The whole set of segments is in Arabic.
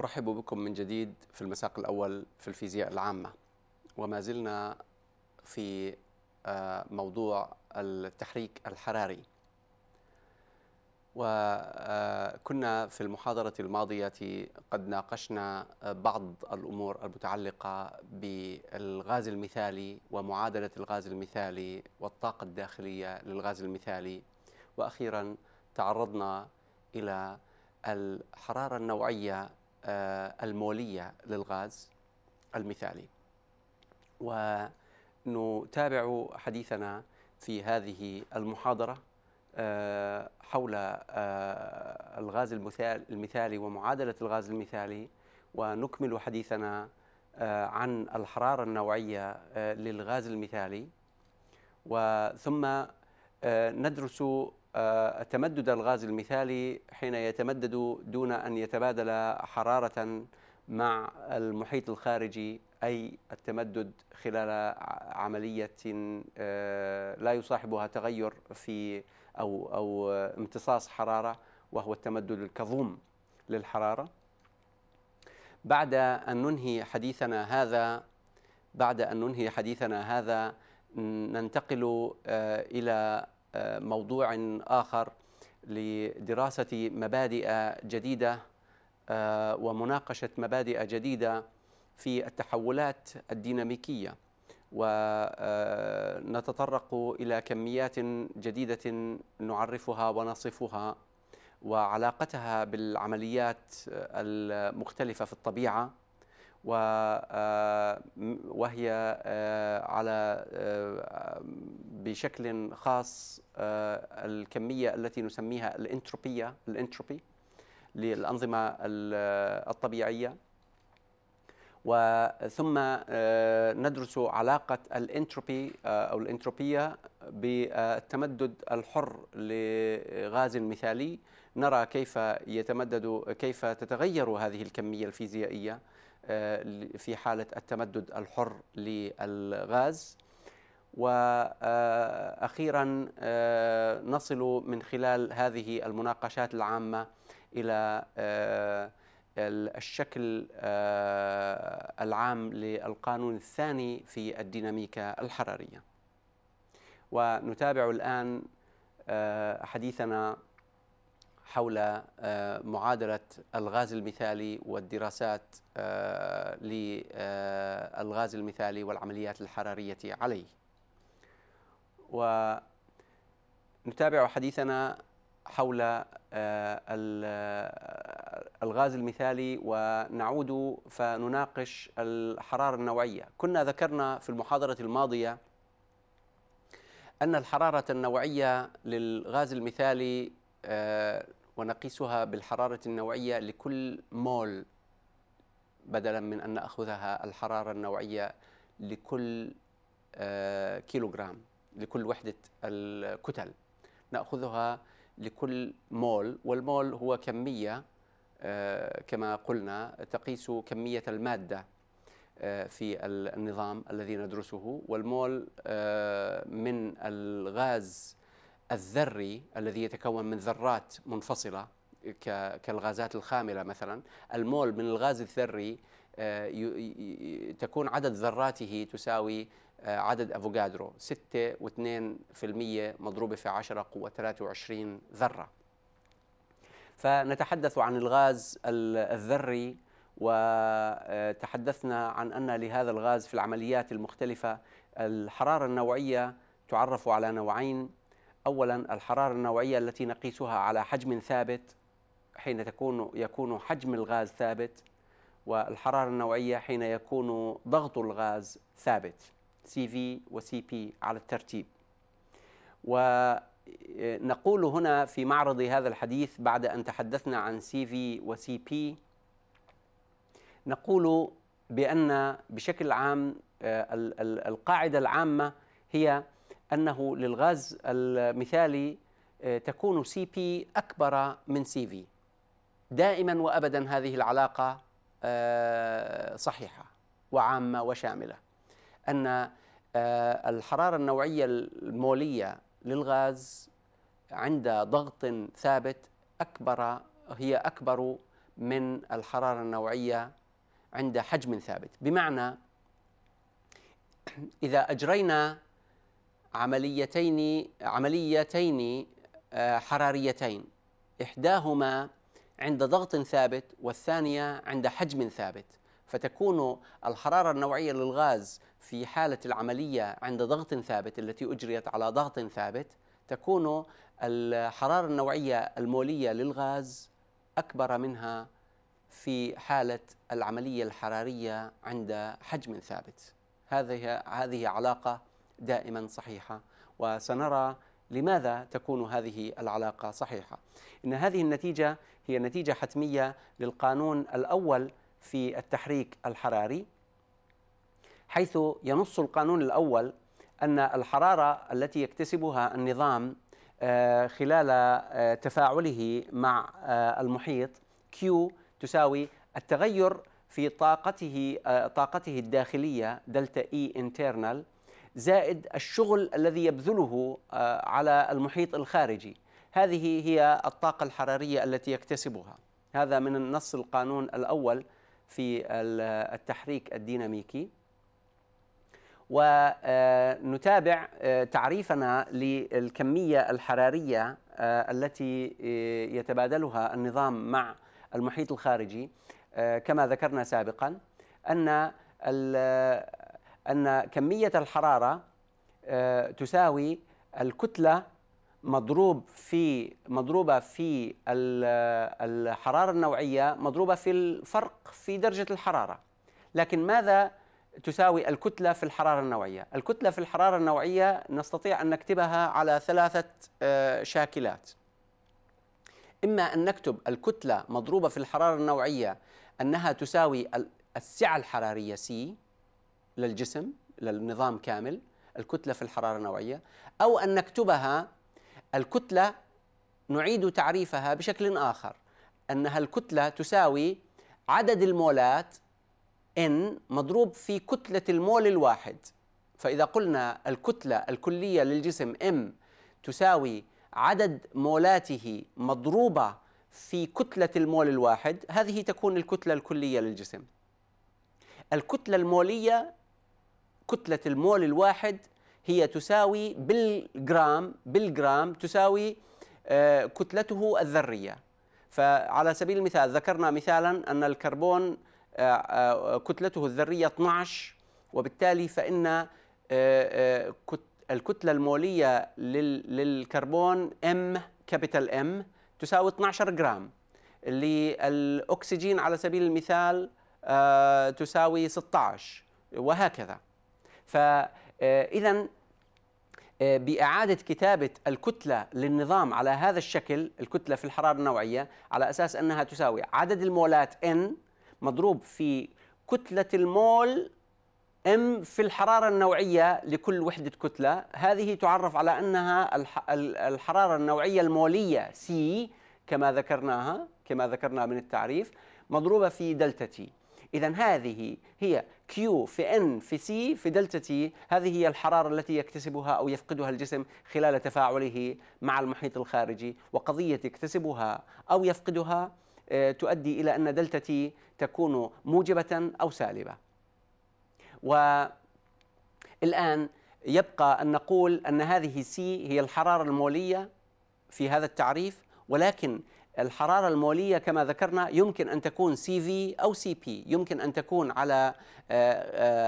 أرحب بكم من جديد في المساق الأول في الفيزياء العامة وما زلنا في آه، موضوع التحريك الحراري وكنا آه، في المحاضرة الماضية قد ناقشنا بعض الأمور المتعلقة بالغاز المثالي ومعادلة الغاز المثالي والطاقة الداخلية للغاز المثالي وأخيرا تعرضنا إلى الحرارة النوعية آه، المولية للغاز المثالي ونتابع حديثنا في هذه المحاضرة آه، حول آه، الغاز المثالي ومعادلة الغاز المثالي ونكمل حديثنا عن الحرارة النوعية للغاز المثالي وثم ندرس آه، تمدد الغاز المثالي حين يتمدد دون أن يتبادل حرارة مع المحيط الخارجي أي التمدد خلال عملية آه، لا يصاحبها تغير في أو أو امتصاص حرارة وهو التمدد الكظوم للحرارة بعد أن ننهي حديثنا هذا بعد أن ننهي حديثنا هذا ننتقل آه، إلى موضوع آخر لدراسة مبادئ جديدة آه، ومناقشة مبادئ جديدة في التحولات الديناميكية ونتطرق آه، إلى كميات جديدة نعرفها ونصفها وعلاقتها بالعمليات المختلفة في الطبيعة آه، وهي آه، على آه، بشكل خاص الكمية التي نسميها الانتروبية الانتروبي للأنظمة الطبيعية وثم ندرس علاقة الانتروبي أو الانتروبية بالتمدد الحر لغاز مثالي نرى كيف يتمدد كيف تتغير هذه الكمية الفيزيائية آه، في حالة التمدد الحر للغاز وأخيرا آه، نصل من خلال هذه المناقشات العامة إلى آه، الشكل العام للقانون الثاني في الديناميكا الحرارية ونتابع الآن حديثنا حول آه، معادلة الغاز المثالي والدراسات آه، للغاز آه، المثالي والعمليات الحرارية عليه ونتابع حديثنا حول الغاز المثالي ونعود فنناقش الحرارة النوعية كنا ذكرنا في المحاضرة الماضية أن الحرارة النوعية للغاز المثالي ونقيسها بالحرارة النوعية لكل مول بدلا من أن نأخذها الحرارة النوعية لكل آه، كيلوغرام لكل وحدة الكتل نأخذها لكل مول والمول هو كمية آه، كما قلنا تقيس كمية المادة آه، في النظام الذي ندرسه والمول من الغاز الذري الذي يتكون من ذرات منفصلة كالغازات الخاملة مثلا المول من الغاز الذري آه، تكون عدد ذراته تساوي آه، عدد افوكادرو 6.2% مضروبة في 10 قوة 23 ذرة فنتحدث عن الغاز الذري وتحدثنا آه، عن أن لهذا الغاز في العمليات المختلفة الحرارة النوعية تعرف على نوعين أولا الحرارة النوعية التي نقيسها على حجم ثابت حين تكون يكون حجم الغاز ثابت والحرارة النوعية حين يكون ضغط الغاز ثابت سي في وسي بي على الترتيب ونقول هنا في معرض هذا الحديث بعد أن تحدثنا عن سي في وسي بي نقول بأن بشكل عام آه، القاعدة العامة هي أنه للغاز المثالي آه، تكون سي بي أكبر من سي في دائما وأبدا هذه العلاقة آه، صحيحة وعامة وشاملة أن آه، الحرارة النوعية المولية للغاز عند ضغط ثابت أكبر هي أكبر من الحرارة النوعية عند حجم ثابت بمعنى إذا أجرينا عمليتين عمليتين آه، حراريتين إحداهما عند ضغط ثابت والثانية عند حجم ثابت فتكون الحرارة النوعية للغاز في حالة العملية عند ضغط ثابت التي أجريت على ضغط ثابت تكون الحرارة النوعية المولية للغاز أكبر منها في حالة العملية الحرارية عند حجم ثابت هذه هذه علاقة دائما صحيحه وسنرى لماذا تكون هذه العلاقه صحيحه ان هذه النتيجه هي نتيجه حتميه للقانون الاول في التحريك الحراري حيث ينص القانون الاول ان الحراره التي يكتسبها النظام آه، خلال آه، تفاعله مع آه، المحيط Q تساوي التغير في طاقته طاقته الداخليه دلتا E internal زائد الشغل الذي يبذله آه، على المحيط الخارجي هذه هي الطاقة الحرارية التي يكتسبها هذا من النص القانون الأول في التحريك الديناميكي ونتابع آه، آه، تعريفنا للكمية الحرارية التي يتبادلها النظام مع المحيط الخارجي كما ذكرنا سابقا أن أن كمية الحرارة آه، تساوي الكتلة مضروب في مضروبة في الحرارة النوعية مضروبة في الفرق في درجة الحرارة لكن ماذا تساوي الكتلة في الحرارة النوعية الكتلة في الحرارة النوعية نستطيع أن نكتبها على ثلاثة آه، شاكلات إما أن نكتب الكتلة مضروبة في الحرارة النوعية أنها تساوي السعة الحرارية سي للجسم للنظام كامل الكتلة في الحرارة النوعية أو أن نكتبها الكتلة نعيد تعريفها بشكل آخر أنها الكتلة تساوي عدد المولات N مضروب في كتلة المول الواحد فإذا قلنا الكتلة الكلية للجسم M تساوي عدد مولاته مضروبة في كتلة المول الواحد هذه تكون الكتلة الكلية للجسم الكتلة المولية كتلة المول الواحد هي تساوي بالجرام بالجرام تساوي آه، كتلته الذرية فعلى سبيل المثال ذكرنا مثالا أن الكربون آه، آه، كتلته الذرية 12 وبالتالي فإن الكتلة المولية للكربون M كابيتال M تساوي 12 جرام للأكسجين على سبيل المثال تساوي 16 وهكذا فإذا آه، آه، بإعادة كتابة الكتلة للنظام على هذا الشكل الكتلة في الحرارة النوعية على أساس أنها تساوي عدد المولات N مضروب في كتلة المول M في الحرارة النوعية لكل وحدة كتلة هذه تعرف على أنها الحرارة النوعية المولية C كما ذكرناها كما ذكرنا من التعريف مضروبة في دلتا تي إذا هذه هي كيو في ان في سي في دلتا تي هذه هي الحرارة التي يكتسبها أو يفقدها الجسم خلال تفاعله مع المحيط الخارجي وقضية يكتسبها أو يفقدها آه، تؤدي إلى أن دلتا تي تكون موجبة أو سالبة والآن يبقى أن نقول أن هذه سي هي الحرارة المولية في هذا التعريف ولكن الحرارة المولية كما ذكرنا يمكن أن تكون سي في أو سي بي يمكن أن تكون على آه،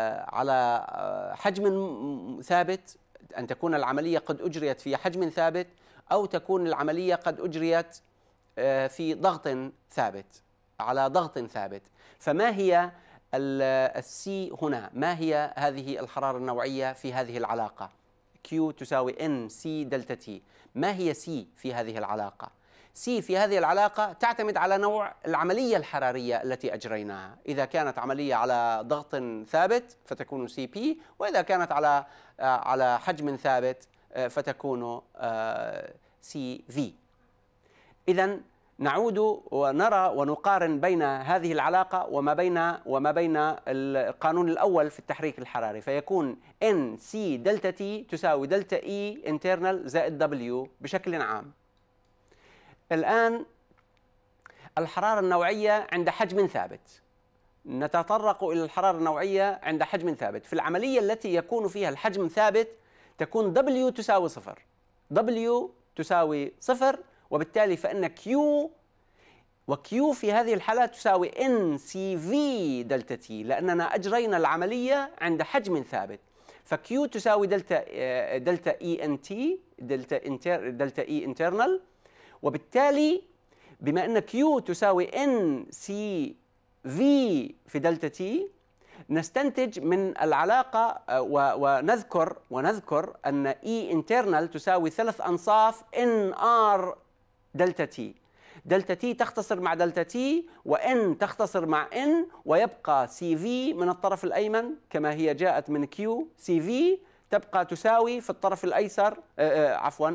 آه، على آه، حجم ثابت أن تكون العملية قد أجريت في حجم ثابت أو تكون العملية قد أجريت في ضغط ثابت على ضغط ثابت فما هي السي هنا ما هي هذه الحرارة النوعية في هذه العلاقة Q تساوي N C دلتا T ما هي C في هذه العلاقة سي في هذه العلاقة تعتمد على نوع العملية الحرارية التي أجريناها إذا كانت عملية على ضغط ثابت فتكون سي بي وإذا كانت على آه، على حجم ثابت آه، فتكون سي في إذا نعود ونرى ونقارن بين هذه العلاقة وما بين وما بين القانون الأول في التحريك الحراري فيكون إن سي دلتا تي تساوي دلتا إي انترنال زائد دبليو بشكل عام الآن الحرارة النوعية عند حجم ثابت نتطرق إلى الحرارة النوعية عند حجم ثابت في العملية التي يكون فيها الحجم ثابت تكون W تساوي صفر W تساوي صفر وبالتالي فإن Q وكيو في هذه الحالة تساوي ان سي في دلتا تي لأننا أجرينا العملية عند حجم ثابت فكيو تساوي دلتا آه، دلتا اي ان تي دلتا انتر دلتا اي e انترنال وبالتالي بما أن Q تساوي N سي V في دلتا تي نستنتج من العلاقة آه، ونذكر ونذكر أن E internal تساوي ثلاث أنصاف R دلتا تي دلتا تي تختصر مع دلتا تي وإن تختصر مع إن ويبقى سي في من الطرف الأيمن كما هي جاءت من كيو سي في تبقى تساوي في الطرف الأيسر آه، آه، عفواً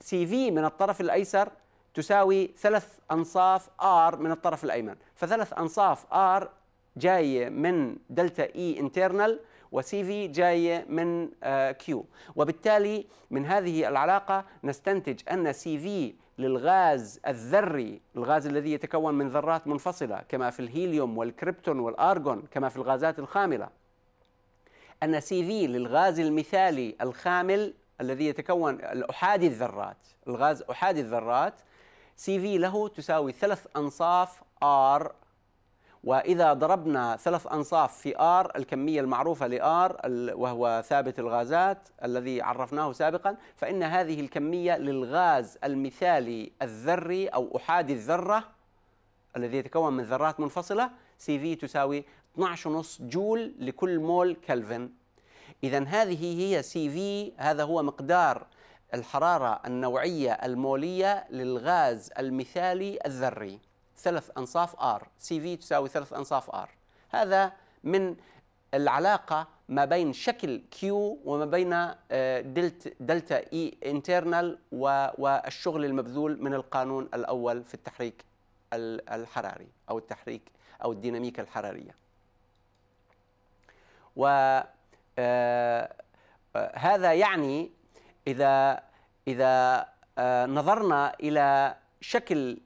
سي في من الطرف الايسر تساوي ثلاث انصاف ار من الطرف الايمن فثلاث انصاف ار جايه من دلتا اي انترنال وسي في جايه من كيو آه، وبالتالي من هذه العلاقه نستنتج ان سي في للغاز الذري الغاز الذي يتكون من ذرات منفصله كما في الهيليوم والكريبتون والارجون كما في الغازات الخامله ان سي في للغاز المثالي الخامل الذي يتكون احادي الذرات الغاز احادي الذرات سي في له تساوي ثلاث انصاف ار واذا ضربنا ثلاث انصاف في ار الكميه المعروفه لار وهو ثابت الغازات الذي عرفناه سابقا فان هذه الكميه للغاز المثالي الذري او احادي الذره الذي يتكون من ذرات منفصله سي في تساوي 12.5 جول لكل مول كلفن إذا هذه هي سي في هذا هو مقدار الحرارة النوعية المولية للغاز المثالي الذري ثلاث أنصاف آر سي في تساوي ثلاث أنصاف آر هذا من العلاقة ما بين شكل كيو وما بين آه، دلت دلتا اي e انترنال والشغل المبذول من القانون الأول في التحريك الحراري أو التحريك أو الديناميكا الحرارية و آه، آه، هذا يعني إذا إذا آه، نظرنا إلى شكل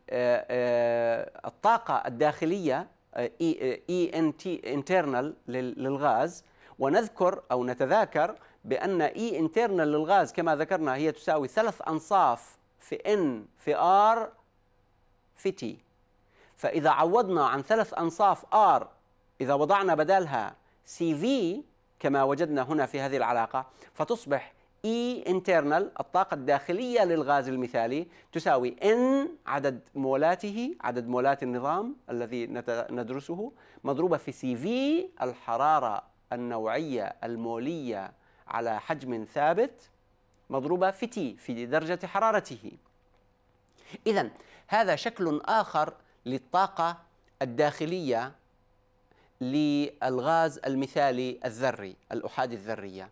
الطاقة الداخلية اي ان تي انترنال للغاز ونذكر أو نتذاكر بأن اي e انترنال للغاز كما ذكرنا هي تساوي ثلاث أنصاف في ان في ار في تي فإذا عوضنا عن ثلاث أنصاف ار إذا وضعنا بدالها سي في كما وجدنا هنا في هذه العلاقة فتصبح E internal الطاقة الداخلية للغاز المثالي تساوي N عدد مولاته عدد مولات النظام الذي ندرسه مضروبة في CV الحرارة النوعية المولية على حجم ثابت مضروبة في T في درجة حرارته إذا هذا شكل آخر للطاقة الداخلية للغاز المثالي الذري الأحادي الذرية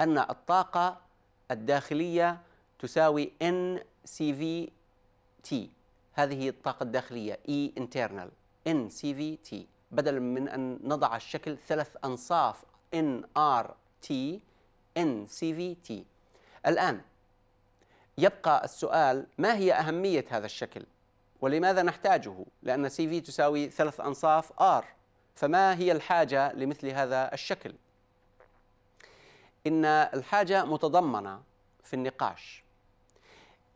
أن الطاقة الداخلية تساوي NCVT هذه الطاقة الداخلية E internal NCVT بدلا من أن نضع الشكل ثلاث أنصاف NRT NCVT الآن يبقى السؤال ما هي أهمية هذا الشكل؟ ولماذا نحتاجه؟ لأن سي في تساوي ثلاث أنصاف R فما هي الحاجة لمثل هذا الشكل؟ إن الحاجة متضمنة في النقاش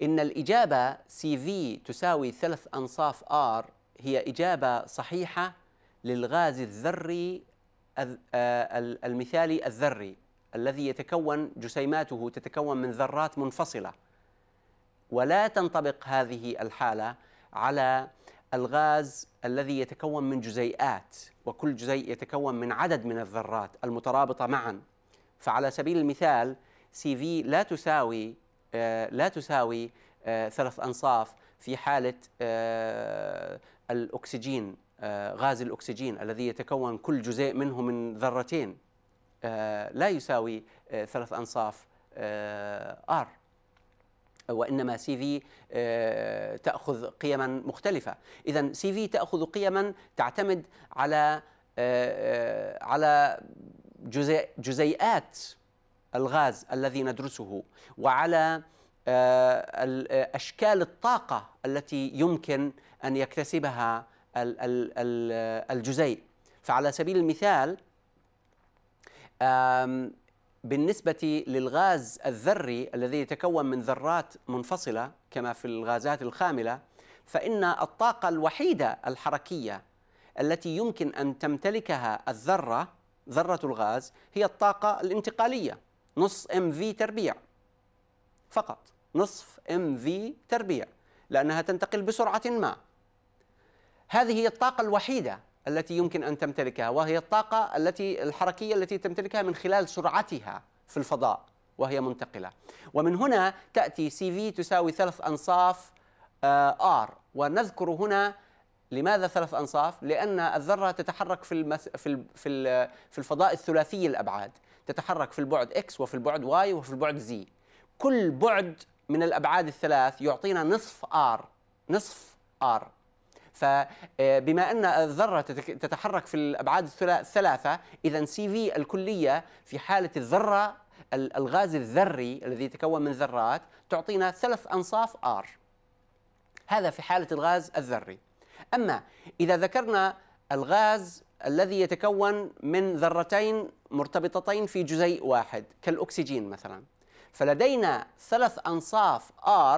إن الإجابة سي في تساوي ثلاث أنصاف آر هي إجابة صحيحة للغاز الذري آه، المثالي الذري الذي يتكون جسيماته تتكون من ذرات منفصلة ولا تنطبق هذه الحالة على الغاز الذي يتكون من جزيئات وكل جزيء يتكون من عدد من الذرات المترابطة معا فعلى سبيل المثال سي في لا تساوي آه، لا تساوي آه، ثلاث أنصاف في حالة آه، الأكسجين غاز الأكسجين الذي يتكون كل جزيء منه من ذرتين لا يساوي ثلاث أنصاف R وانما سي في آه، تاخذ قيما مختلفه اذا سي في تاخذ قيما تعتمد على آه، آه، على جزيئات الغاز الذي ندرسه وعلى اشكال الطاقه التي يمكن ان يكتسبها الجزيء فعلى سبيل المثال بالنسبة للغاز الذري الذي يتكون من ذرات منفصلة كما في الغازات الخاملة فإن الطاقة الوحيدة الحركية التي يمكن أن تمتلكها الذرة ذرة الغاز هي الطاقة الانتقالية نصف ام في تربيع فقط نصف ام في تربيع لأنها تنتقل بسرعة ما هذه هي الطاقة الوحيدة التي يمكن أن تمتلكها وهي الطاقة التي الحركية التي تمتلكها من خلال سرعتها في الفضاء وهي منتقلة ومن هنا تأتي سي في تساوي ثلاث أنصاف آر آه، ونذكر هنا لماذا ثلاث أنصاف؟ لأن الذرة تتحرك في, المس... في, في, في الفضاء الثلاثي الأبعاد تتحرك في البعد X وفي البعد Y وفي البعد Z كل بعد من الأبعاد الثلاث يعطينا نصف R نصف R فبما آه، أن الذرة تتحرك في الأبعاد الثلاثة إذا سي في الكلية في حالة الذرة الغاز الذري الذي يتكون من ذرات تعطينا ثلاث أنصاف ار هذا في حالة الغاز الذري أما إذا ذكرنا الغاز الذي يتكون من ذرتين مرتبطتين في جزيء واحد كالأكسجين مثلا فلدينا ثلاث أنصاف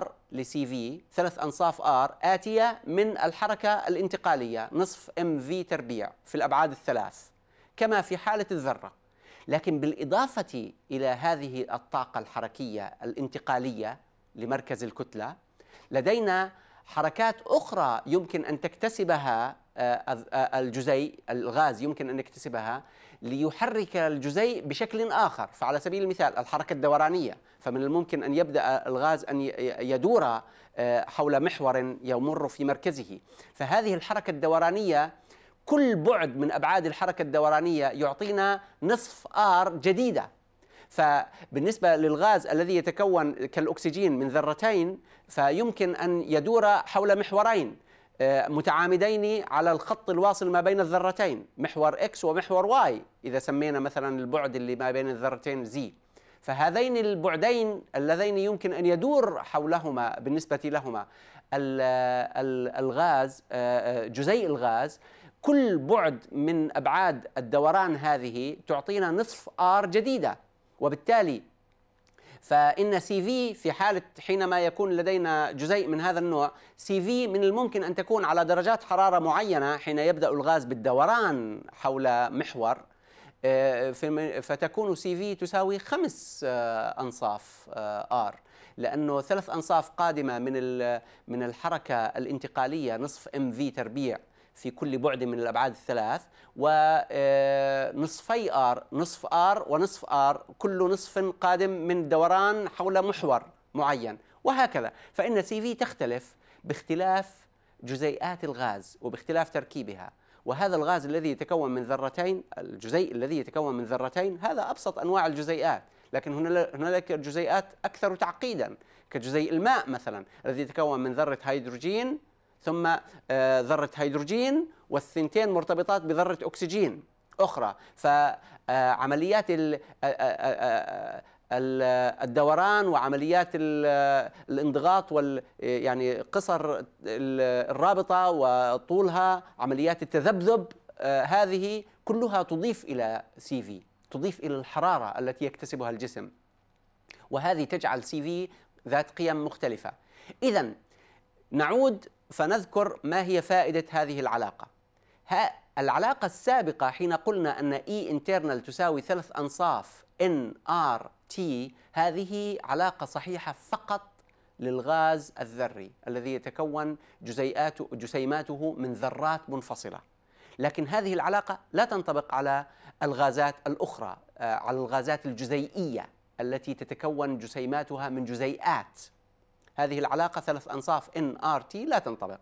R لسي في ثلاث أنصاف R آتية من الحركة الانتقالية نصف mv تربيع في الأبعاد الثلاث كما في حالة الذرة لكن بالإضافة إلى هذه الطاقة الحركية الانتقالية لمركز الكتلة لدينا حركات أخرى يمكن أن تكتسبها آه، آه، الجزيء الغاز يمكن أن يكتسبها ليحرك الجزيء بشكل آخر فعلى سبيل المثال الحركة الدورانية فمن الممكن أن يبدأ الغاز أن يدور آه، حول محور يمر في مركزه فهذه الحركة الدورانية كل بعد من أبعاد الحركة الدورانية يعطينا نصف آر جديدة فبالنسبة للغاز الذي يتكون كالأكسجين من ذرتين فيمكن أن يدور حول محورين آه، متعامدين على الخط الواصل ما بين الذرتين محور X ومحور Y إذا سمينا مثلا البعد اللي ما بين الذرتين Z فهذين البعدين اللذين يمكن أن يدور حولهما بالنسبة لهما الغاز آه، آه، جزيء الغاز كل بعد من أبعاد الدوران هذه تعطينا نصف R جديدة وبالتالي فإن سي في في حالة حينما يكون لدينا جزيء من هذا النوع سي في من الممكن أن تكون على درجات حرارة معينة حين يبدأ الغاز بالدوران حول محور آه، فتكون سي في تساوي خمس آه، أنصاف آر آه، لأنه ثلاث أنصاف قادمة من من الحركة الانتقالية نصف ام في تربيع في كل بعد من الأبعاد الثلاث ونصفي آه، آر نصف آر ونصف آر كل نصف قادم من دوران حول محور معين وهكذا فإن سي في تختلف باختلاف جزيئات الغاز وباختلاف تركيبها وهذا الغاز الذي يتكون من ذرتين الجزيء الذي يتكون من ذرتين هذا أبسط أنواع الجزيئات لكن هنالك جزيئات أكثر تعقيدا كجزيء الماء مثلا الذي يتكون من ذرة هيدروجين ثم آه، ذرة هيدروجين والثنتين مرتبطات بذرة أكسجين أخرى فعمليات آه، آه، الدوران وعمليات الانضغاط وال يعني قصر الرابطة وطولها عمليات التذبذب هذه كلها تضيف إلى سي في تضيف إلى الحرارة التي يكتسبها الجسم وهذه تجعل سي في ذات قيم مختلفة إذا نعود فنذكر ما هي فائدة هذه العلاقة ها العلاقة السابقة حين قلنا أن E internal تساوي ثلاث أنصاف N R T هذه علاقة صحيحة فقط للغاز الذري الذي يتكون جزيئات جسيماته من ذرات منفصلة لكن هذه العلاقة لا تنطبق على الغازات الأخرى آه، على الغازات الجزيئية التي تتكون جسيماتها من جزيئات هذه العلاقة ثلاث أنصاف إن آر تي لا تنطبق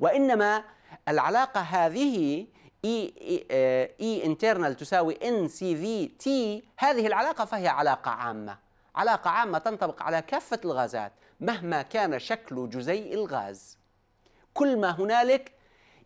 وإنما العلاقة هذه اي e, e, انترنال آه، e تساوي ان سي تساوي تي هذه العلاقة فهي علاقة عامة علاقة عامة تنطبق على كافة الغازات مهما كان شكل جزيء الغاز كل ما هنالك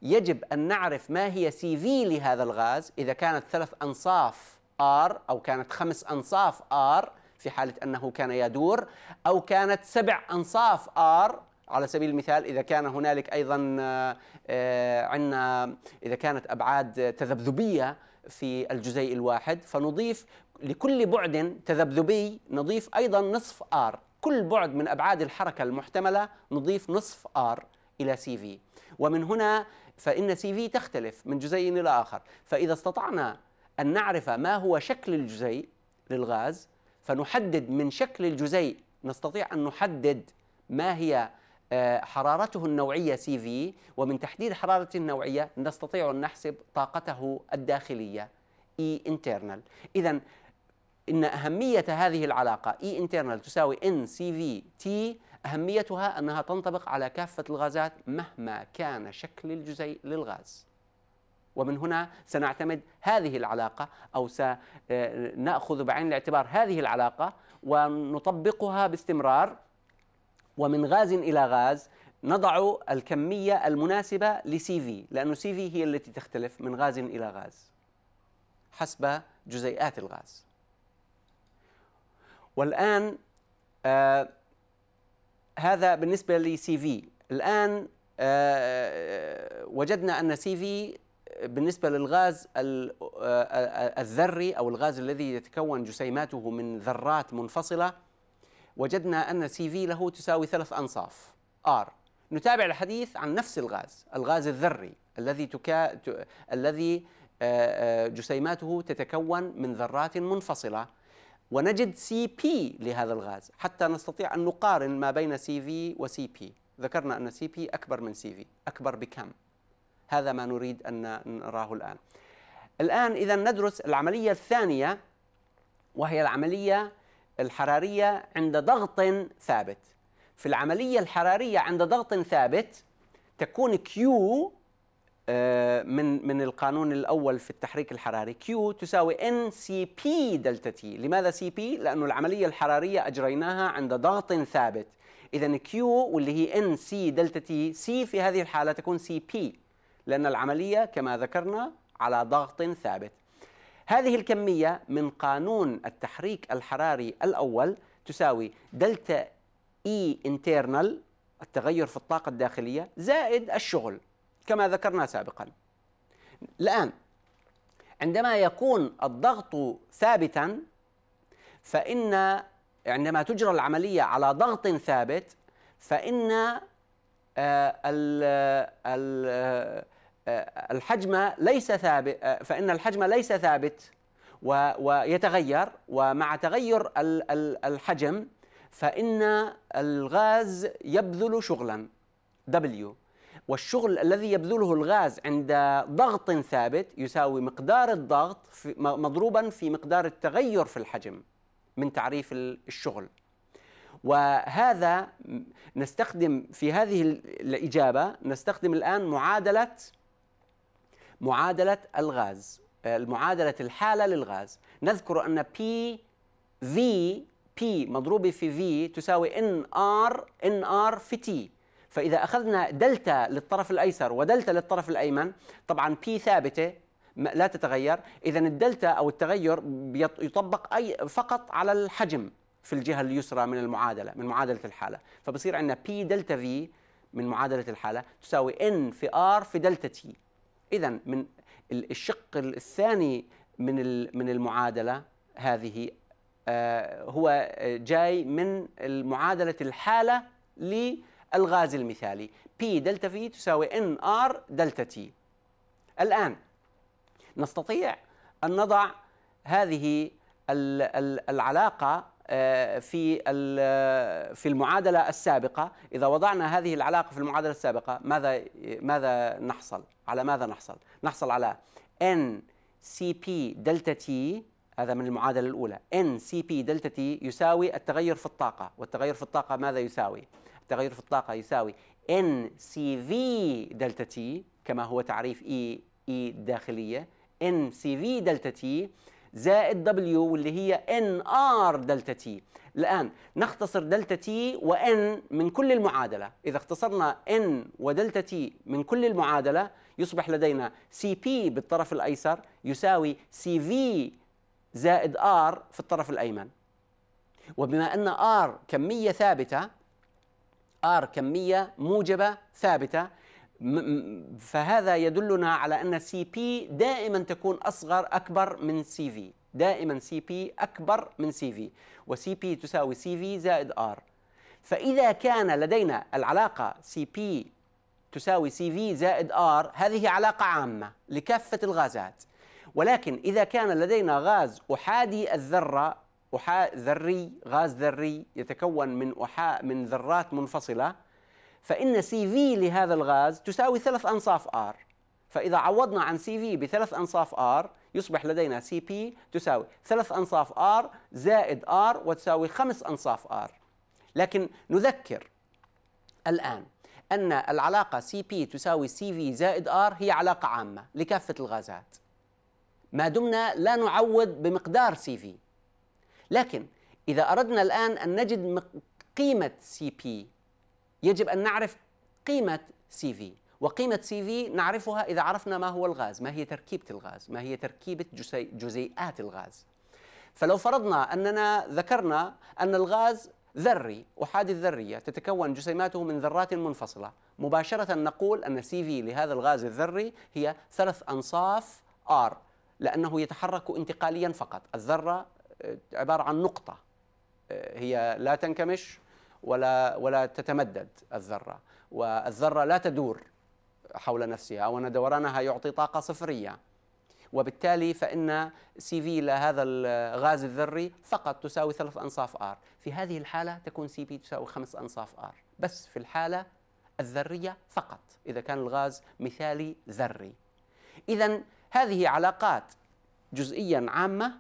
يجب أن نعرف ما هي سي في لهذا الغاز إذا كانت ثلاث أنصاف R أو كانت خمس أنصاف R في حالة أنه كان يدور أو كانت سبع أنصاف آر على سبيل المثال إذا كان هنالك أيضا آه، آه، عندنا إذا كانت أبعاد تذبذبية في الجزيء الواحد فنضيف لكل بعد تذبذبي نضيف أيضا نصف آر كل بعد من أبعاد الحركة المحتملة نضيف نصف آر إلى سي في ومن هنا فإن سي في تختلف من جزيء إلى آخر فإذا استطعنا أن نعرف ما هو شكل الجزيء للغاز فنحدد من شكل الجزيء نستطيع أن نحدد ما هي آه، حرارته النوعية سي في ومن تحديد حرارة النوعية نستطيع أن نحسب طاقته الداخلية E internal إذا إن أهمية هذه العلاقة E internal تساوي تي أهميتها أنها تنطبق على كافة الغازات مهما كان شكل الجزيء للغاز ومن هنا سنعتمد هذه العلاقة أو سنأخذ بعين الاعتبار هذه العلاقة ونطبقها باستمرار ومن غاز إلى غاز نضع الكمية المناسبة لسي في لأنه سي في هي التي تختلف من غاز إلى غاز حسب جزيئات الغاز والآن آه هذا بالنسبة لسي في الآن آه وجدنا أن سي في بالنسبة للغاز الذري أو الغاز الذي يتكون جسيماته من ذرات منفصلة وجدنا أن سي في له تساوي ثلاث أنصاف آر نتابع الحديث عن نفس الغاز الغاز الذري الذي تكا... ت... الذي جسيماته تتكون من ذرات منفصلة ونجد سي بي لهذا الغاز حتى نستطيع أن نقارن ما بين سي في وسي بي ذكرنا أن سي بي أكبر من سي في أكبر بكم هذا ما نريد أن نراه الآن الآن إذا ندرس العملية الثانية وهي العملية الحرارية عند ضغط ثابت في العملية الحرارية عند ضغط ثابت تكون Q آه، من من القانون الأول في التحريك الحراري Q تساوي بي دلتا T لماذا بي؟ لأنه العملية الحرارية أجريناها عند ضغط ثابت إذا Q واللي هي سي دلتا T C في هذه الحالة تكون بي. لأن العملية كما ذكرنا على ضغط ثابت هذه الكمية من قانون التحريك الحراري الأول تساوي دلتا إي e انترنال التغير في الطاقة الداخلية زائد الشغل كما ذكرنا سابقا الآن عندما يكون الضغط ثابتا فإن عندما تجرى العملية على ضغط ثابت فإن آه، ال ال آه، الحجم ليس ثابت آه، فإن الحجم ليس ثابت ويتغير ومع تغير الحجم فإن الغاز يبذل شغلا W والشغل الذي يبذله الغاز عند ضغط ثابت يساوي مقدار الضغط مضروبا في مقدار التغير في الحجم من تعريف الشغل وهذا نستخدم في هذه الإجابة نستخدم الآن معادلة معادلة الغاز آه، معادلة الحالة للغاز نذكر أن P V P مضروبة في V تساوي N R في T فإذا أخذنا دلتا للطرف الأيسر ودلتا للطرف الأيمن طبعا P ثابتة لا تتغير إذا الدلتا أو التغير يطبق أي فقط على الحجم في الجهة اليسرى من المعادلة من معادلة الحالة فبصير عندنا P دلتا V من معادلة الحالة تساوي N في R في دلتا T اذا من الشق الثاني من من المعادله هذه آه، هو جاي من معادله الحاله للغاز المثالي P دلتا في تساوي ار دلتا تي الآن نستطيع أن نضع هذه العلاقة آه، في آه، في المعادله السابقه اذا وضعنا هذه العلاقه في المعادله السابقه ماذا ماذا نحصل على ماذا نحصل نحصل على n سي بي دلتا تي هذا من المعادله الاولى n سي بي دلتا تي يساوي التغير في الطاقه والتغير في الطاقه ماذا يساوي التغير في الطاقه يساوي n سي في دلتا تي كما هو تعريف اي e, اي e داخليه n سي في دلتا تي زائد دبليو واللي هي ان ار دلتا تي الآن نختصر دلتا تي وان من كل المعادلة إذا اختصرنا ان ودلتا تي من كل المعادلة يصبح لدينا سي بي بالطرف الأيسر يساوي سي في زائد ار في الطرف الأيمن وبما أن ار كمية ثابتة ار كمية موجبة ثابتة فهذا يدلنا على أن سي بي دائما تكون أصغر أكبر من سي في دائما سي بي أكبر من سي في وسي بي تساوي سي في زائد آر فإذا كان لدينا العلاقة سي بي تساوي سي في زائد آر هذه علاقة عامة لكافة الغازات ولكن إذا كان لدينا غاز أحادي الذرة أحا ذري غاز ذري يتكون من أحا من ذرات منفصلة فإن سي في لهذا الغاز تساوي ثلاث أنصاف R فإذا عوضنا عن سي في بثلاث أنصاف R يصبح لدينا سي بي تساوي ثلاث أنصاف R زائد R وتساوي خمس أنصاف R لكن نذكر الآن أن العلاقة سي بي تساوي سي في زائد R هي علاقة عامة لكافة الغازات ما دمنا لا نعوض بمقدار سي في لكن إذا أردنا الآن أن نجد قيمة سي بي يجب أن نعرف قيمة سي في وقيمة سي في نعرفها إذا عرفنا ما هو الغاز ما هي تركيبة الغاز ما هي تركيبة جزيئات الغاز فلو فرضنا أننا ذكرنا أن الغاز ذري أحادي الذرية تتكون جسيماته من ذرات منفصلة مباشرة نقول أن سي في لهذا الغاز الذري هي ثلاث أنصاف آر لأنه يتحرك انتقاليا فقط الذرة آه، عبارة عن نقطة آه، هي لا تنكمش ولا ولا تتمدد الذره والذره لا تدور حول نفسها وان دورانها يعطي طاقه صفريه وبالتالي فإن سي في لهذا الغاز الذري فقط تساوي ثلاث أنصاف آر في هذه الحالة تكون سي بي تساوي خمس أنصاف آر بس في الحالة الذرية فقط إذا كان الغاز مثالي ذري إذا هذه علاقات جزئيا عامة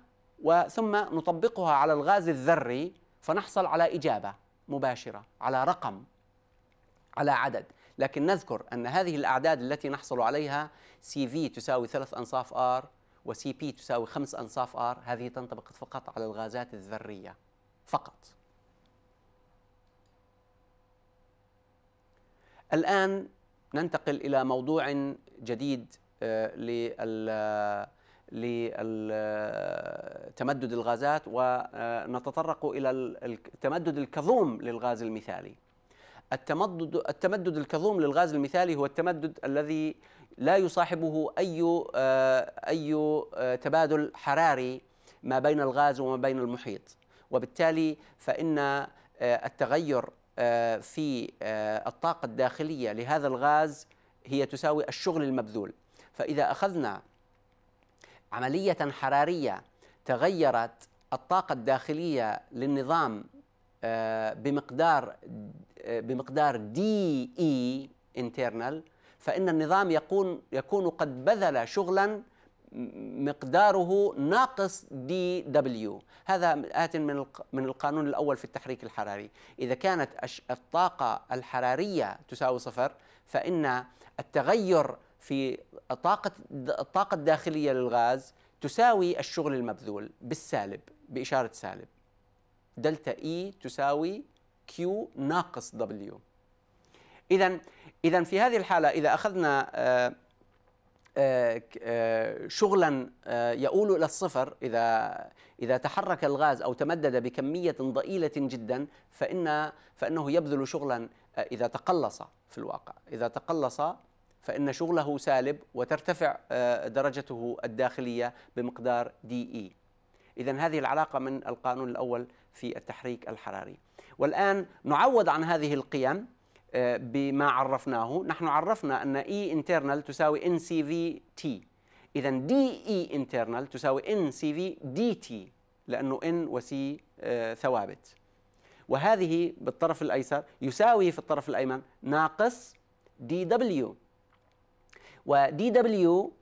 وثم نطبقها على الغاز الذري فنحصل على إجابة مباشرة على رقم على عدد لكن نذكر أن هذه الأعداد التي نحصل عليها سي في تساوي ثلاث أنصاف آر وسي بي تساوي خمس أنصاف آر هذه تنطبق فقط على الغازات الذرية فقط الآن ننتقل إلى موضوع جديد آه، لل لتمدد الغازات ونتطرق إلى التمدد الكظوم للغاز المثالي التمدد, التمدد الكظوم للغاز المثالي هو التمدد الذي لا يصاحبه أي, أي تبادل حراري ما بين الغاز وما بين المحيط وبالتالي فإن التغير في الطاقة الداخلية لهذا الغاز هي تساوي الشغل المبذول فإذا أخذنا عملية حرارية تغيرت الطاقة الداخلية للنظام آه، بمقدار آه، بمقدار دي اي انترنال فإن النظام يكون يكون قد بذل شغلا مقداره ناقص دي دبليو هذا آت من من القانون الأول في التحريك الحراري إذا كانت الطاقة الحرارية تساوي صفر فإن التغير في طاقة الطاقة الداخلية للغاز تساوي الشغل المبذول بالسالب بإشارة سالب دلتا إي e تساوي كيو ناقص دبليو إذا إذا في هذه الحالة إذا أخذنا آه، آه، آه، شغلا يؤول إلى الصفر إذا إذا تحرك الغاز أو تمدد بكمية ضئيلة جدا فإن فإنه يبذل شغلا إذا تقلص في الواقع إذا تقلص فإن شغله سالب وترتفع آه، درجته الداخلية بمقدار دي إي e. إذا هذه العلاقة من القانون الأول في التحريك الحراري والآن نعوض عن هذه القيم آه، بما عرفناه نحن عرفنا أن E internal تساوي تي إذا DE internal تساوي تي لأنه N و C آه، ثوابت وهذه بالطرف الأيسر يساوي في الطرف الأيمن ناقص DW ودي دبليو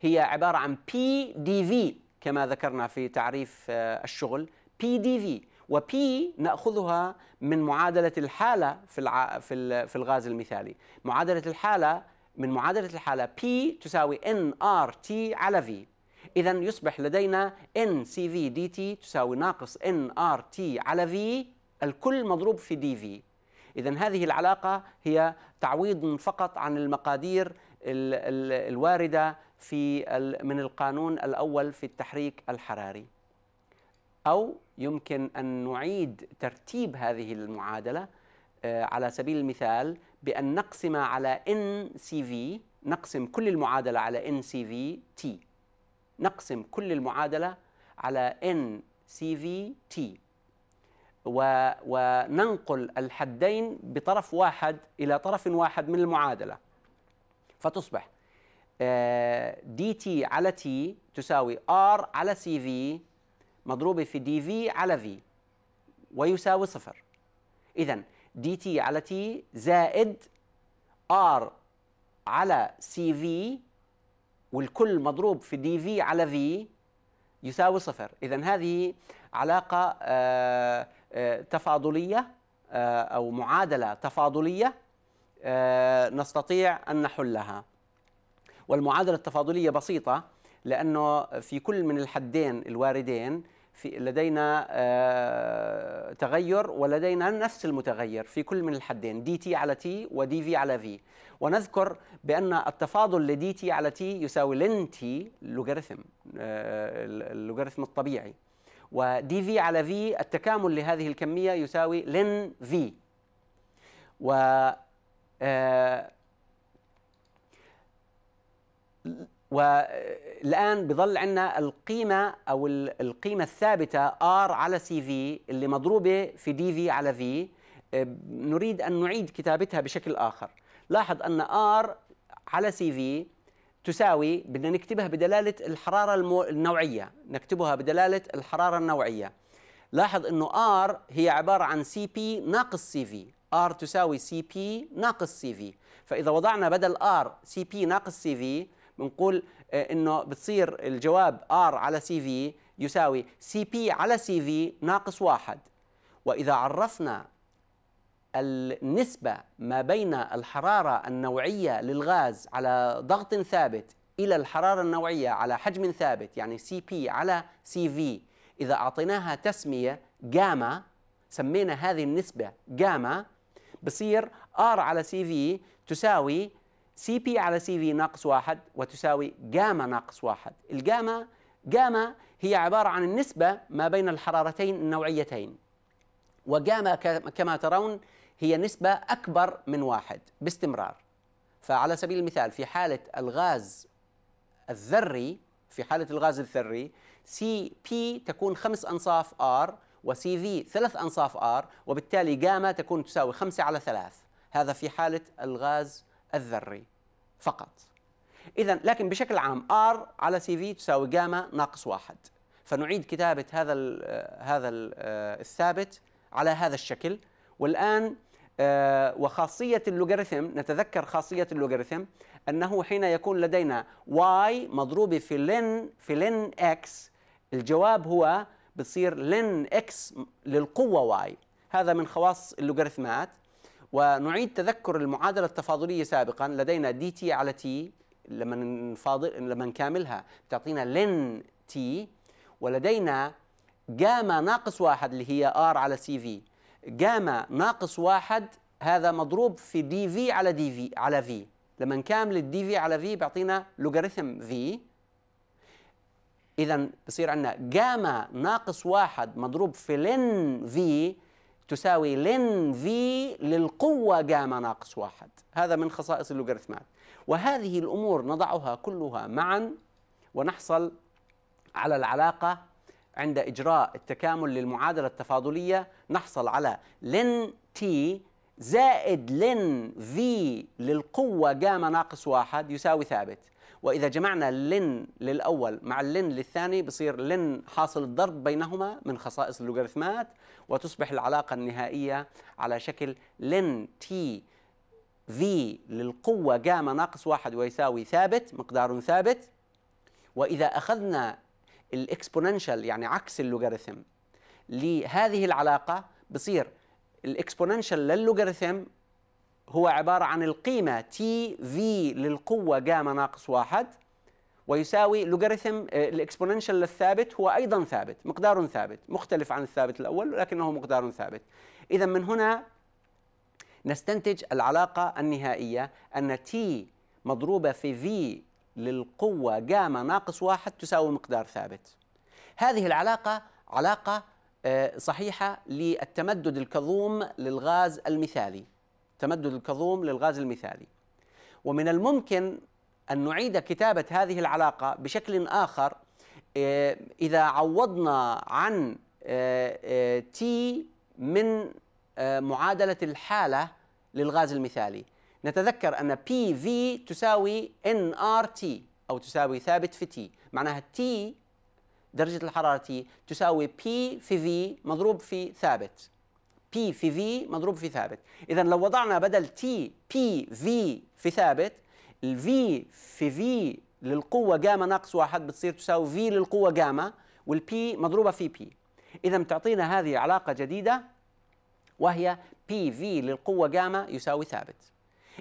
هي عبارة عن بي دي في كما ذكرنا في تعريف آه، الشغل بي دي في وبي ناخذها من معادله الحاله في الع... في في الغاز المثالي معادله الحاله من معادله الحاله بي تساوي ان ار تي على في اذا يصبح لدينا ان سي في دي تي تساوي ناقص ان ار تي على في الكل مضروب في دي في اذا هذه العلاقه هي تعويض فقط عن المقادير الوارده في من القانون الاول في التحريك الحراري او يمكن ان نعيد ترتيب هذه المعادله آه، على سبيل المثال بان نقسم على ان سي في نقسم كل المعادله على ان سي في تي نقسم كل المعادله على ان سي في تي وننقل الحدين بطرف واحد الى طرف واحد من المعادله فتصبح دي آه، تي على تي تساوي ار على سي في مضروبه في دي في على في ويساوي صفر اذا دي تي على تي زائد ار على سي في والكل مضروب في دي في على في يساوي صفر اذا هذه علاقه آه، آه، تفاضليه او معادله تفاضليه آه، نستطيع أن نحلها والمعادلة التفاضلية بسيطة لأنه في كل من الحدين الواردين في لدينا آه، تغير ولدينا نفس المتغير في كل من الحدين دي تي على تي ودي في على في ونذكر بأن التفاضل لدي تي على تي يساوي لن تي لوغاريثم اللوغاريثم الطبيعي ودي في على في التكامل لهذه الكمية يساوي لن في آه، والان بظل عندنا القيمه او القيمه الثابته ار على سي في اللي مضروبه في دي في على في آه، نريد ان نعيد كتابتها بشكل اخر لاحظ ان ار على سي في تساوي بدنا نكتبها بدلاله الحراره المو... النوعيه نكتبها بدلاله الحراره النوعيه لاحظ انه ار هي عباره عن سي بي ناقص سي في R تساوي سي بي ناقص سي في فإذا وضعنا بدل R سي بي ناقص سي في بنقول آه، إنه بتصير الجواب R على سي في يساوي سي بي على سي في ناقص واحد وإذا عرفنا النسبة ما بين الحرارة النوعية للغاز على ضغط ثابت إلى الحرارة النوعية على حجم ثابت يعني سي بي على سي في إذا أعطيناها تسمية جاما سمينا هذه النسبة جاما بصير ار على سي في تساوي سي بي على سي في ناقص واحد وتساوي جاما ناقص واحد الجاما جاما هي عبارة عن النسبة ما بين الحرارتين النوعيتين وجاما كما ترون هي نسبة أكبر من واحد باستمرار فعلى سبيل المثال في حالة الغاز الذري في حالة الغاز الذري سي بي تكون خمس أنصاف آر وسي في ثلاث أنصاف آر وبالتالي جاما تكون تساوي خمسة على ثلاث هذا في حالة الغاز الذري فقط إذا لكن بشكل عام آر على سي في تساوي جاما ناقص واحد فنعيد كتابة هذا ال آه، هذا ال آه، الثابت على هذا الشكل والآن آه، وخاصية اللوغاريتم نتذكر خاصية اللوغاريتم أنه حين يكون لدينا y مضروبة في لن في لن x الجواب هو بتصير لن اكس للقوه واي هذا من خواص اللوغاريتمات ونعيد تذكر المعادله التفاضليه سابقا لدينا دي تي على تي لما نفاضل لما نكاملها تعطينا لن تي ولدينا جاما ناقص واحد اللي هي ار على سي في جاما ناقص واحد هذا مضروب في دي في على دي في على في لما نكامل الدي في على في بيعطينا لوغاريتم في إذا بصير عندنا جاما ناقص واحد مضروب في لن في تساوي لن في للقوة جاما ناقص واحد هذا من خصائص اللوغاريتمات وهذه الأمور نضعها كلها معا ونحصل على العلاقة عند إجراء التكامل للمعادلة التفاضلية نحصل على لن تي زائد لن في للقوة جاما ناقص واحد يساوي ثابت واذا جمعنا لن للاول مع اللن للثاني بصير لن حاصل الضرب بينهما من خصائص اللوغاريتمات وتصبح العلاقه النهائيه على شكل لن تي في للقوه جاما ناقص واحد ويساوي ثابت مقدار ثابت واذا اخذنا الاكسبوننشال يعني عكس اللوغاريتم لهذه العلاقه بصير الاكسبوننشال للوغاريتم هو عبارة عن القيمة تي في للقوة جاما ناقص واحد ويساوي لوغاريثم آه، الاكسبوننشال للثابت هو أيضا ثابت مقدار ثابت مختلف عن الثابت الأول ولكنه مقدار ثابت إذا من هنا نستنتج العلاقة النهائية أن تي مضروبة في في للقوة جاما ناقص واحد تساوي مقدار ثابت هذه العلاقة علاقة آه، صحيحة للتمدد الكظوم للغاز المثالي تمدد الكظوم للغاز المثالي ومن الممكن أن نعيد كتابة هذه العلاقة بشكل آخر إيه، إذا عوضنا عن تي إيه، إيه، من معادلة الحالة للغاز المثالي نتذكر أن بي في تساوي ان ار تي أو تساوي ثابت في تي معناها تي درجة الحرارة تي تساوي بي في في مضروب في ثابت بي في في مضروب في ثابت إذا لو وضعنا بدل تي بي في في ثابت الفي في في للقوة جاما ناقص واحد بتصير تساوي في للقوة جاما والبي مضروبة في بي إذا بتعطينا هذه علاقة جديدة وهي بي في للقوة جاما يساوي ثابت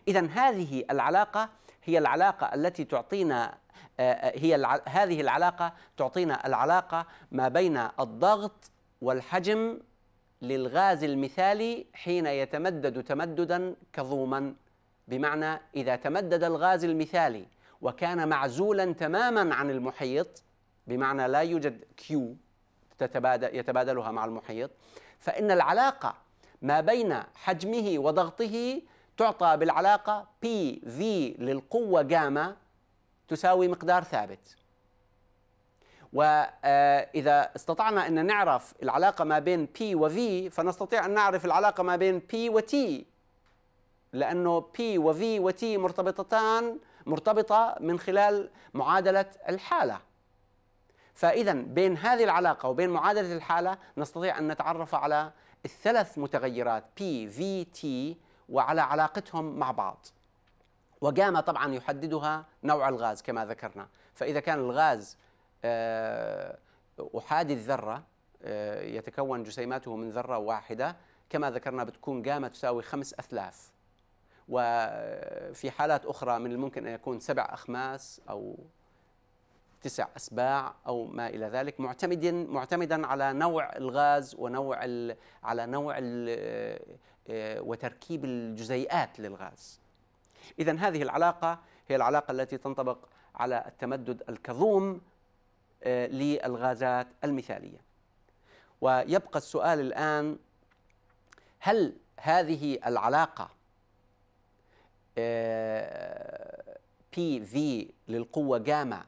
إذا هذه العلاقة هي العلاقة التي تعطينا آه، آه، هي الع... هذه العلاقة تعطينا العلاقة ما بين الضغط والحجم للغاز المثالي حين يتمدد تمددا كظوما بمعنى إذا تمدد الغاز المثالي وكان معزولا تماما عن المحيط بمعنى لا يوجد كيو يتبادلها مع المحيط فإن العلاقة ما بين حجمه وضغطه تعطى بالعلاقة بي في للقوة جاما تساوي مقدار ثابت وإذا استطعنا أن نعرف العلاقة ما بين P و V فنستطيع أن نعرف العلاقة ما بين P و T لأنه P و V و T مرتبطتان مرتبطة من خلال معادلة الحالة فإذا بين هذه العلاقة وبين معادلة الحالة نستطيع أن نتعرف على الثلاث متغيرات P, V, T وعلى علاقتهم مع بعض وجاما طبعا يحددها نوع الغاز كما ذكرنا فإذا كان الغاز آه، أحادي الذرة آه، يتكون جسيماته من ذرة واحدة كما ذكرنا بتكون جاما تساوي خمس أثلاث وفي حالات أخرى من الممكن أن يكون سبع أخماس أو تسع أسباع أو ما إلى ذلك معتمدا معتمدا على نوع الغاز ونوع ال على نوع ال آه، وتركيب الجزيئات للغاز إذا هذه العلاقة هي العلاقة التي تنطبق على التمدد الكظوم آه، للغازات المثالية ويبقى السؤال الآن هل هذه العلاقة بي آه، في للقوة جاما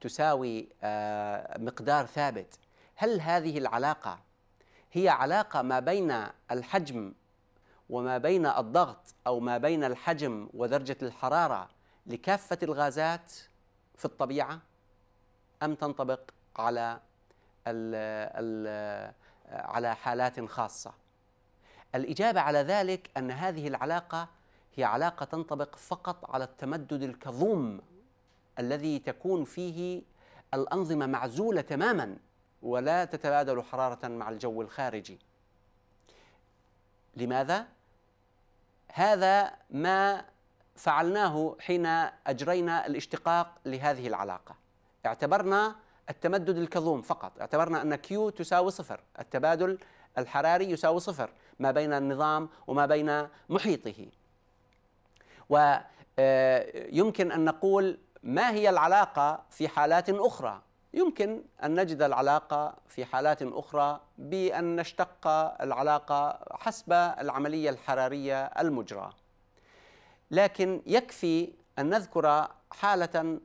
تساوي آه، مقدار ثابت هل هذه العلاقة هي علاقة ما بين الحجم وما بين الضغط أو ما بين الحجم ودرجة الحرارة لكافة الغازات في الطبيعة أم تنطبق على ال ال على حالات خاصة الإجابة على ذلك أن هذه العلاقة هي علاقة تنطبق فقط على التمدد الكظوم الذي تكون فيه الأنظمة معزولة تماما ولا تتبادل حرارة مع الجو الخارجي لماذا؟ هذا ما فعلناه حين أجرينا الاشتقاق لهذه العلاقة اعتبرنا التمدد الكظوم فقط اعتبرنا أن Q تساوي صفر التبادل الحراري يساوي صفر ما بين النظام وما بين محيطه ويمكن آه، أن نقول ما هي العلاقة في حالات أخرى يمكن أن نجد العلاقة في حالات أخرى بأن نشتق العلاقة حسب العملية الحرارية المجرى لكن يكفي أن نذكر حالة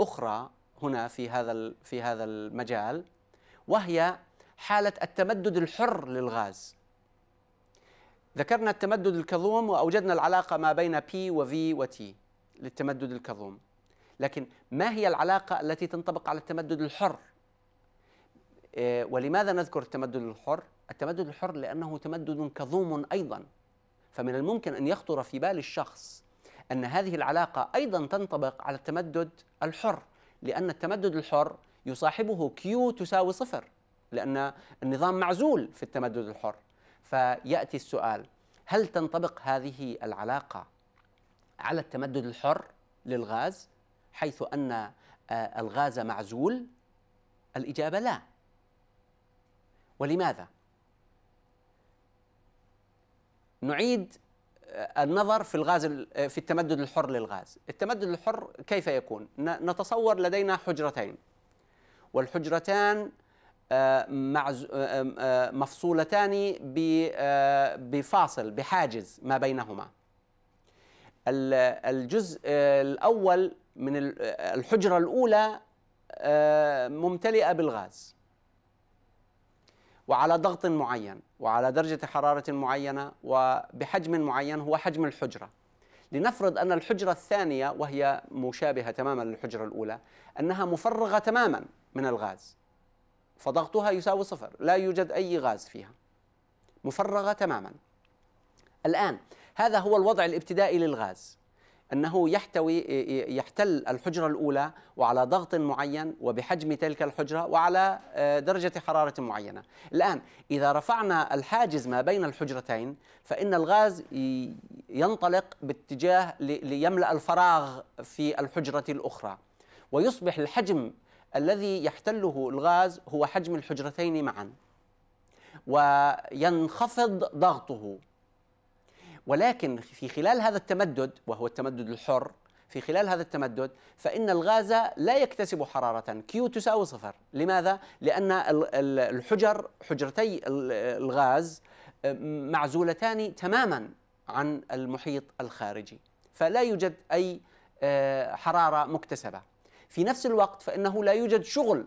أخرى هنا في هذا في هذا المجال وهي حالة التمدد الحر للغاز ذكرنا التمدد الكظوم وأوجدنا العلاقة ما بين P و V و T للتمدد الكظوم لكن ما هي العلاقة التي تنطبق على التمدد الحر آه، ولماذا نذكر التمدد الحر التمدد الحر لأنه تمدد كظوم أيضا فمن الممكن أن يخطر في بال الشخص أن هذه العلاقة أيضا تنطبق على التمدد الحر لأن التمدد الحر يصاحبه Q تساوي صفر لأن النظام معزول في التمدد الحر فيأتي السؤال هل تنطبق هذه العلاقة على التمدد الحر للغاز حيث أن آه، الغاز معزول الإجابة لا ولماذا؟ نعيد النظر في الغاز في التمدد الحر للغاز التمدد الحر كيف يكون نتصور لدينا حجرتين والحجرتان آه، آه، آه، مفصولتان بفاصل بحاجز ما بينهما الجزء الأول من الحجرة الأولى ممتلئة بالغاز وعلى ضغط معين وعلى درجة حرارة معينة وبحجم معين هو حجم الحجرة لنفرض أن الحجرة الثانية وهي مشابهة تماما للحجرة الأولى أنها مفرغة تماما من الغاز فضغطها يساوي صفر لا يوجد أي غاز فيها مفرغة تماما الآن هذا هو الوضع الابتدائي للغاز أنه يحتوي يحتل الحجرة الأولى وعلى ضغط معين وبحجم تلك الحجرة وعلى آه، درجة حرارة معينة الآن إذا رفعنا الحاجز ما بين الحجرتين فإن الغاز ينطلق باتجاه ليملأ الفراغ في الحجرة الأخرى ويصبح الحجم الذي يحتله الغاز هو حجم الحجرتين معا وينخفض ضغطه ولكن في خلال هذا التمدد وهو التمدد الحر في خلال هذا التمدد فإن الغاز لا يكتسب حرارة كيو تساوي صفر لماذا؟ لأن الحجر حجرتي الغاز معزولتان تماما عن المحيط الخارجي فلا يوجد أي آه، حرارة مكتسبة في نفس الوقت فإنه لا يوجد شغل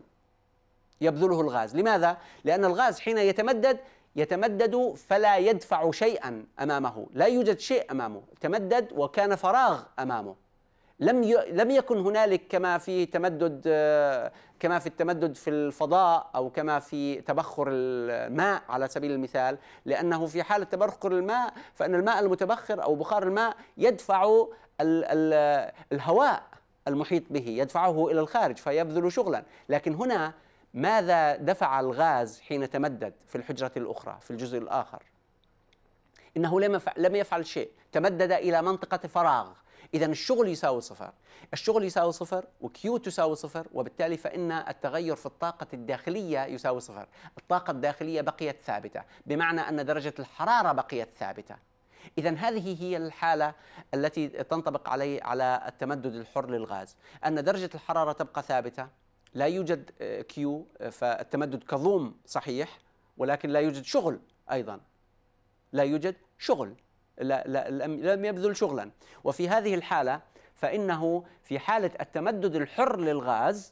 يبذله الغاز لماذا؟ لأن الغاز حين يتمدد يتمدد فلا يدفع شيئا امامه، لا يوجد شيء امامه، تمدد وكان فراغ امامه. لم لم يكن هنالك كما في تمدد كما في التمدد في الفضاء او كما في تبخر الماء على سبيل المثال، لانه في حاله تبخر الماء فان الماء المتبخر او بخار الماء يدفع ال... ال... الهواء المحيط به، يدفعه الى الخارج فيبذل شغلا، لكن هنا ماذا دفع الغاز حين تمدد في الحجرة الأخرى في الجزء الآخر إنه لم يفعل شيء تمدد إلى منطقة فراغ إذا الشغل يساوي صفر الشغل يساوي صفر وكيو تساوي صفر وبالتالي فإن التغير في الطاقة الداخلية يساوي صفر الطاقة الداخلية بقيت ثابتة بمعنى أن درجة الحرارة بقيت ثابتة إذا هذه هي الحالة التي تنطبق علي على التمدد الحر للغاز أن درجة الحرارة تبقى ثابتة لا يوجد كيو آه، آه، فالتمدد كظوم صحيح ولكن لا يوجد شغل ايضا لا يوجد شغل لا لا لم يبذل شغلا وفي هذه الحاله فانه في حاله التمدد الحر للغاز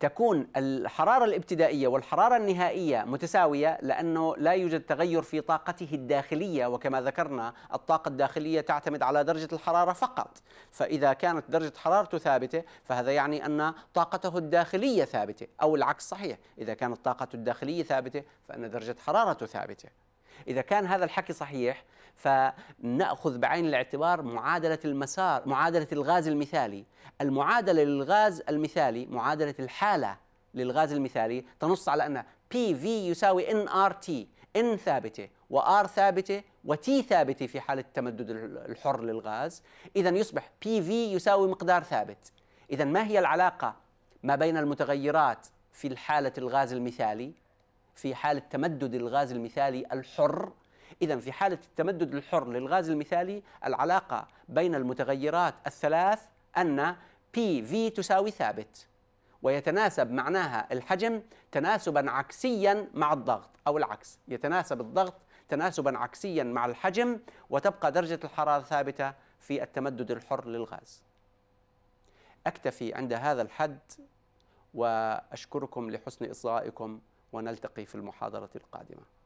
تكون الحرارة الابتدائية والحرارة النهائية متساوية لأنه لا يوجد تغير في طاقته الداخلية وكما ذكرنا الطاقة الداخلية تعتمد على درجة الحرارة فقط فإذا كانت درجة حرارته ثابتة فهذا يعني أن طاقته الداخلية ثابتة أو العكس صحيح إذا كانت طاقته الداخلية ثابتة فأن درجة حرارته ثابتة إذا كان هذا الحكي صحيح فناخذ بعين الاعتبار معادله المسار معادله الغاز المثالي المعادله للغاز المثالي معادله الحاله للغاز المثالي تنص على ان بي في يساوي ان ار تي ان ثابته وار ثابته وتي ثابته في حاله التمدد الحر للغاز اذا يصبح بي في يساوي مقدار ثابت اذا ما هي العلاقه ما بين المتغيرات في حاله الغاز المثالي في حاله تمدد الغاز المثالي الحر إذا في حالة التمدد الحر للغاز المثالي العلاقة بين المتغيرات الثلاث أن بي في تساوي ثابت ويتناسب معناها الحجم تناسبا عكسيا مع الضغط أو العكس يتناسب الضغط تناسبا عكسيا مع الحجم وتبقى درجة الحرارة ثابتة في التمدد الحر للغاز أكتفي عند هذا الحد وأشكركم لحسن إصغائكم ونلتقي في المحاضرة القادمة